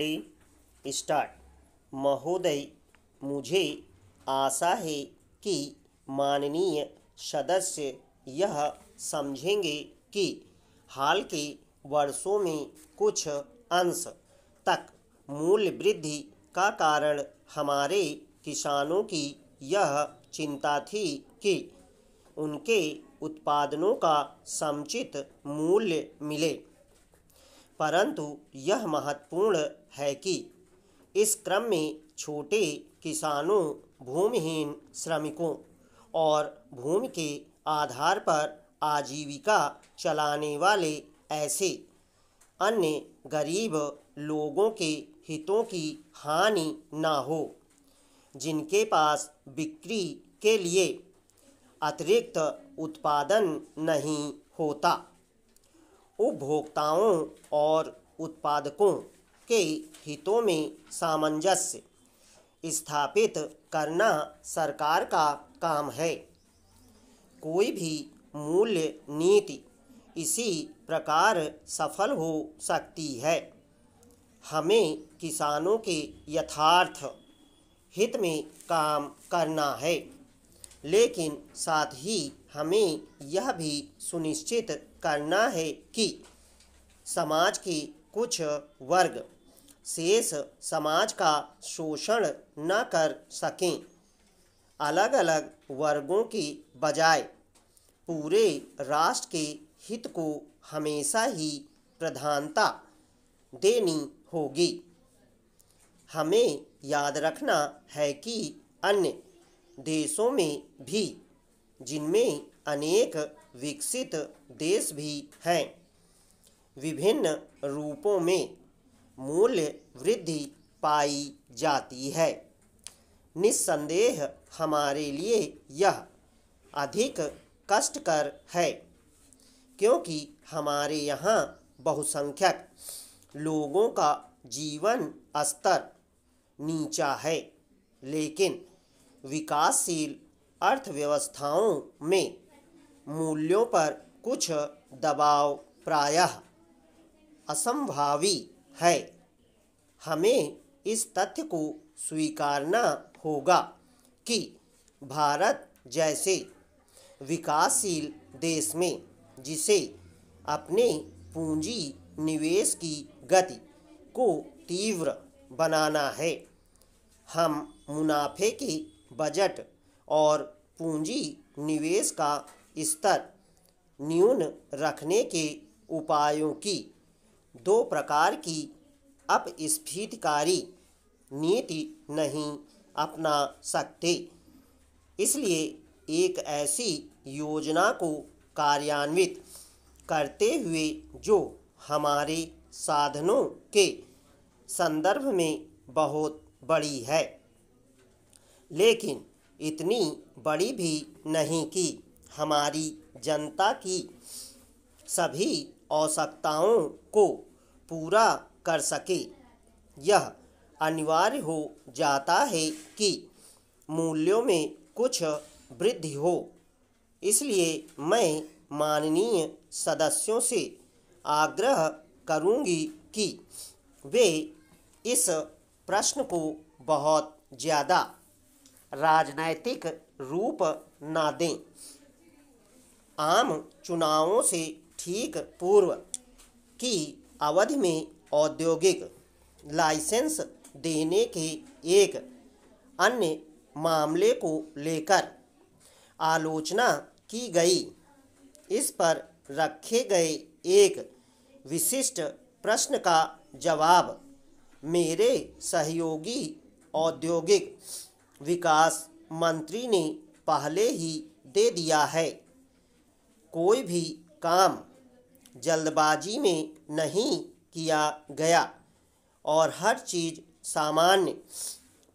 ready start महोदय मुझे आशा है कि माननीय सदस्य यह समझेंगे कि हाल के वर्षों में कुछ अंश तक मूल्य वृद्धि का कारण हमारे किसानों की यह चिंता थी कि उनके उत्पादनों का समुचित मूल्य मिले परंतु यह महत्वपूर्ण है कि इस क्रम में छोटे किसानों भूमिहीन श्रमिकों और भूमि के आधार पर आजीविका चलाने वाले ऐसे अन्य गरीब लोगों के हितों की हानि ना हो जिनके पास बिक्री के लिए अतिरिक्त उत्पादन नहीं होता उपभोक्ताओं और उत्पादकों के हितों में सामंजस्य स्थापित करना सरकार का काम है कोई भी मूल्य नीति इसी प्रकार सफल हो सकती है हमें किसानों के यथार्थ हित में काम करना है लेकिन साथ ही हमें यह भी सुनिश्चित करना है कि समाज के कुछ वर्ग शेष समाज का शोषण न कर सकें अलग अलग वर्गों की बजाय पूरे राष्ट्र के हित को हमेशा ही प्रधानता देनी होगी हमें याद रखना है कि अन्य देशों में भी जिनमें अनेक विकसित देश भी हैं विभिन्न रूपों में मूल्य वृद्धि पाई जाती है निस्संदेह हमारे लिए यह अधिक कष्टकर है क्योंकि हमारे यहाँ बहुसंख्यक लोगों का जीवन स्तर नीचा है लेकिन विकासशील अर्थव्यवस्थाओं में मूल्यों पर कुछ दबाव प्रायः असंभावी है हमें इस तथ्य को स्वीकारना होगा कि भारत जैसे विकासशील देश में जिसे अपने पूंजी निवेश की गति को तीव्र बनाना है हम मुनाफे के बजट और पूंजी निवेश का स्तर न्यून रखने के उपायों की दो प्रकार की अपस्फीतकारी नीति नहीं अपना सकते इसलिए एक ऐसी योजना को कार्यान्वित करते हुए जो हमारे साधनों के संदर्भ में बहुत बड़ी है लेकिन इतनी बड़ी भी नहीं कि हमारी जनता की सभी आवश्यकताओं को पूरा कर सके यह अनिवार्य हो जाता है कि मूल्यों में कुछ वृद्धि हो इसलिए मैं माननीय सदस्यों से आग्रह करूंगी कि वे इस प्रश्न को बहुत ज़्यादा राजनैतिक रूप ना दें आम चुनावों से ठीक पूर्व की अवधि में औद्योगिक लाइसेंस देने के एक अन्य मामले को लेकर आलोचना की गई इस पर रखे गए एक विशिष्ट प्रश्न का जवाब मेरे सहयोगी औद्योगिक विकास मंत्री ने पहले ही दे दिया है कोई भी काम जल्दबाजी में नहीं किया गया और हर चीज़ सामान्य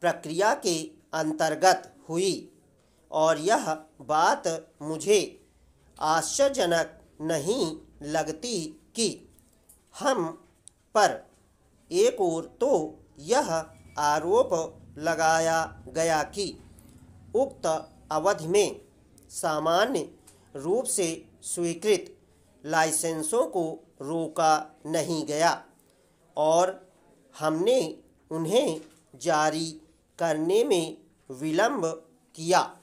प्रक्रिया के अंतर्गत हुई और यह बात मुझे आश्चर्यजनक नहीं लगती कि हम पर एक और तो यह आरोप लगाया गया कि उक्त अवधि में सामान्य रूप से स्वीकृत लाइसेंसों को रोका नहीं गया और हमने उन्हें जारी करने में विलंब किया